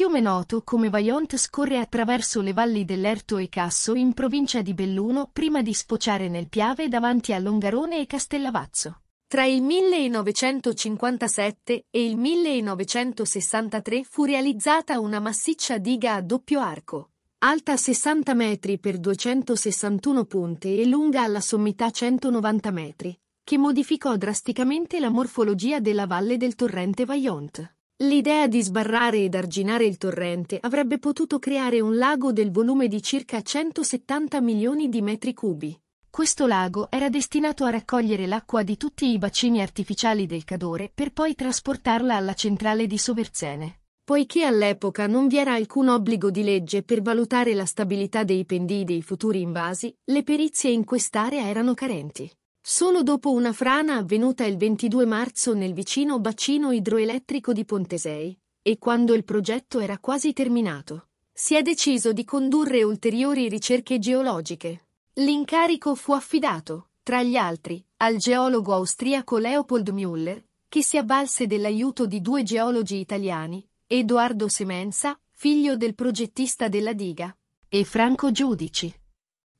fiume noto come Vajont scorre attraverso le valli dell'Erto e Casso in provincia di Belluno prima di sfociare nel Piave davanti a Longarone e Castellavazzo. Tra il 1957 e il 1963 fu realizzata una massiccia diga a doppio arco, alta 60 metri per 261 punte e lunga alla sommità 190 metri, che modificò drasticamente la morfologia della valle del torrente Vajont. L'idea di sbarrare ed arginare il torrente avrebbe potuto creare un lago del volume di circa 170 milioni di metri cubi. Questo lago era destinato a raccogliere l'acqua di tutti i bacini artificiali del Cadore per poi trasportarla alla centrale di Soverzene. Poiché all'epoca non vi era alcun obbligo di legge per valutare la stabilità dei pendii dei futuri invasi, le perizie in quest'area erano carenti. Solo dopo una frana avvenuta il 22 marzo nel vicino bacino idroelettrico di Pontesei, e quando il progetto era quasi terminato, si è deciso di condurre ulteriori ricerche geologiche. L'incarico fu affidato, tra gli altri, al geologo austriaco Leopold Müller, che si avvalse dell'aiuto di due geologi italiani, Edoardo Semenza, figlio del progettista della diga, e Franco Giudici.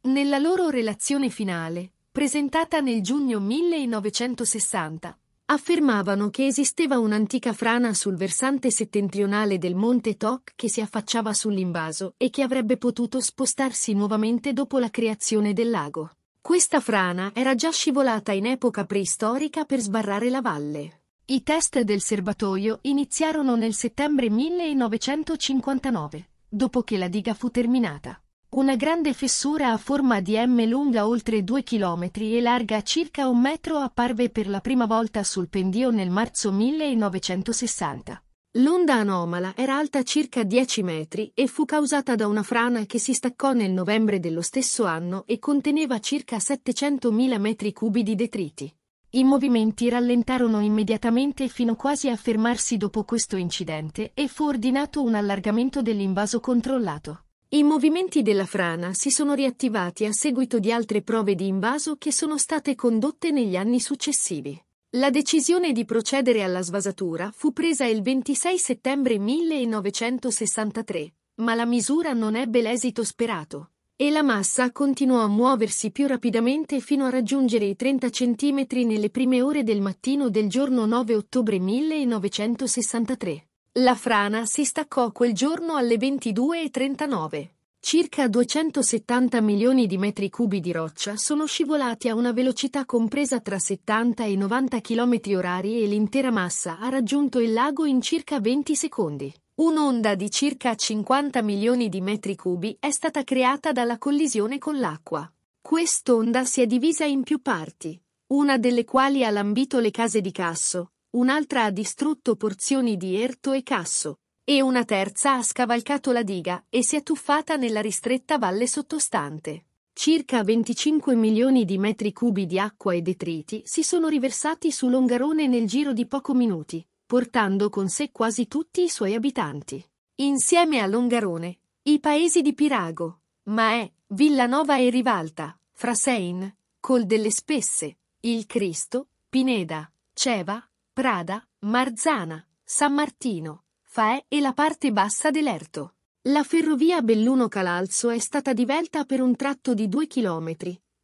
Nella loro relazione finale, presentata nel giugno 1960, affermavano che esisteva un'antica frana sul versante settentrionale del monte Toc che si affacciava sull'invaso e che avrebbe potuto spostarsi nuovamente dopo la creazione del lago. Questa frana era già scivolata in epoca preistorica per sbarrare la valle. I test del serbatoio iniziarono nel settembre 1959, dopo che la diga fu terminata. Una grande fessura a forma di M lunga oltre 2 km e larga circa un metro apparve per la prima volta sul pendio nel marzo 1960. L'onda anomala era alta circa 10 metri e fu causata da una frana che si staccò nel novembre dello stesso anno e conteneva circa 700.000 metri cubi di detriti. I movimenti rallentarono immediatamente fino quasi a fermarsi dopo questo incidente e fu ordinato un allargamento dell'invaso controllato. I movimenti della frana si sono riattivati a seguito di altre prove di invaso che sono state condotte negli anni successivi. La decisione di procedere alla svasatura fu presa il 26 settembre 1963, ma la misura non ebbe l'esito sperato e la massa continuò a muoversi più rapidamente fino a raggiungere i 30 cm nelle prime ore del mattino del giorno 9 ottobre 1963. La frana si staccò quel giorno alle 22.39. Circa 270 milioni di metri cubi di roccia sono scivolati a una velocità compresa tra 70 e 90 km orari e l'intera massa ha raggiunto il lago in circa 20 secondi. Un'onda di circa 50 milioni di metri cubi è stata creata dalla collisione con l'acqua. Quest'onda si è divisa in più parti, una delle quali ha lambito le case di Casso, un'altra ha distrutto porzioni di Erto e Casso, e una terza ha scavalcato la diga e si è tuffata nella ristretta valle sottostante. Circa 25 milioni di metri cubi di acqua e detriti si sono riversati su Longarone nel giro di poco minuti, portando con sé quasi tutti i suoi abitanti. Insieme a Longarone, i paesi di Pirago, Maè, Villanova e Rivalta, Frasein, Col delle Spesse, Il Cristo, Pineda, Ceva, Prada, Marzana, San Martino, Faè e la parte bassa dell'Erto. La ferrovia Belluno-Calalzo è stata divelta per un tratto di 2 km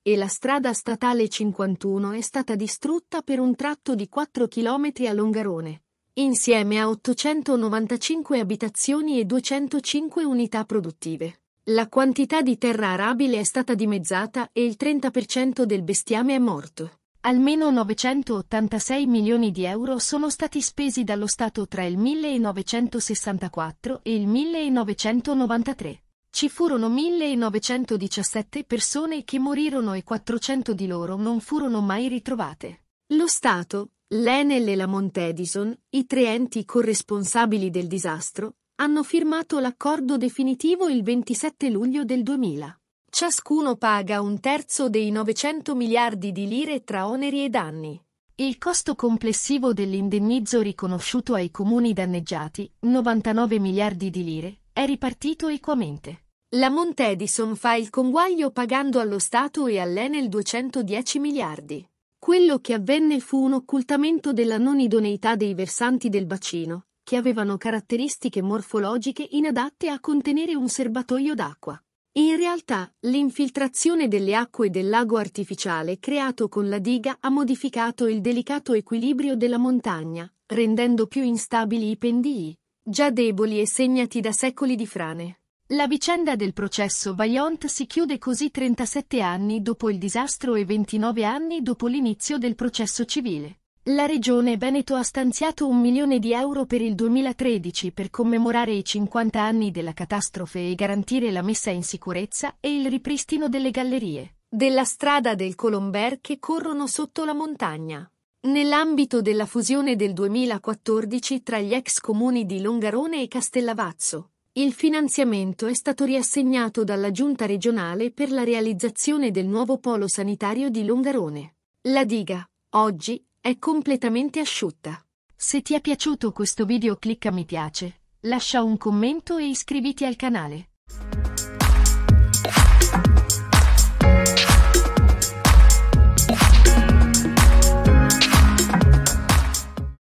e la strada statale 51 è stata distrutta per un tratto di 4 km a Longarone, insieme a 895 abitazioni e 205 unità produttive. La quantità di terra arabile è stata dimezzata e il 30% del bestiame è morto. Almeno 986 milioni di euro sono stati spesi dallo Stato tra il 1964 e il 1993. Ci furono 1917 persone che morirono e 400 di loro non furono mai ritrovate. Lo Stato, l'Enel e la Montedison, i tre enti corresponsabili del disastro, hanno firmato l'accordo definitivo il 27 luglio del 2000. Ciascuno paga un terzo dei 900 miliardi di lire tra oneri e danni. Il costo complessivo dell'indennizzo riconosciuto ai comuni danneggiati, 99 miliardi di lire, è ripartito equamente. La Montedison fa il conguaglio pagando allo Stato e all'Enel 210 miliardi. Quello che avvenne fu un occultamento della non idoneità dei versanti del bacino, che avevano caratteristiche morfologiche inadatte a contenere un serbatoio d'acqua. In realtà, l'infiltrazione delle acque del lago artificiale creato con la diga ha modificato il delicato equilibrio della montagna, rendendo più instabili i pendii, già deboli e segnati da secoli di frane. La vicenda del processo Vaillant si chiude così 37 anni dopo il disastro e 29 anni dopo l'inizio del processo civile. La Regione Veneto ha stanziato un milione di euro per il 2013 per commemorare i 50 anni della catastrofe e garantire la messa in sicurezza e il ripristino delle gallerie della strada del Colomber che corrono sotto la montagna. Nell'ambito della fusione del 2014 tra gli ex comuni di Longarone e Castellavazzo, il finanziamento è stato riassegnato dalla Giunta regionale per la realizzazione del nuovo polo sanitario di Longarone. La diga, oggi, è completamente asciutta. Se ti è piaciuto questo video clicca mi piace, lascia un commento e iscriviti al canale.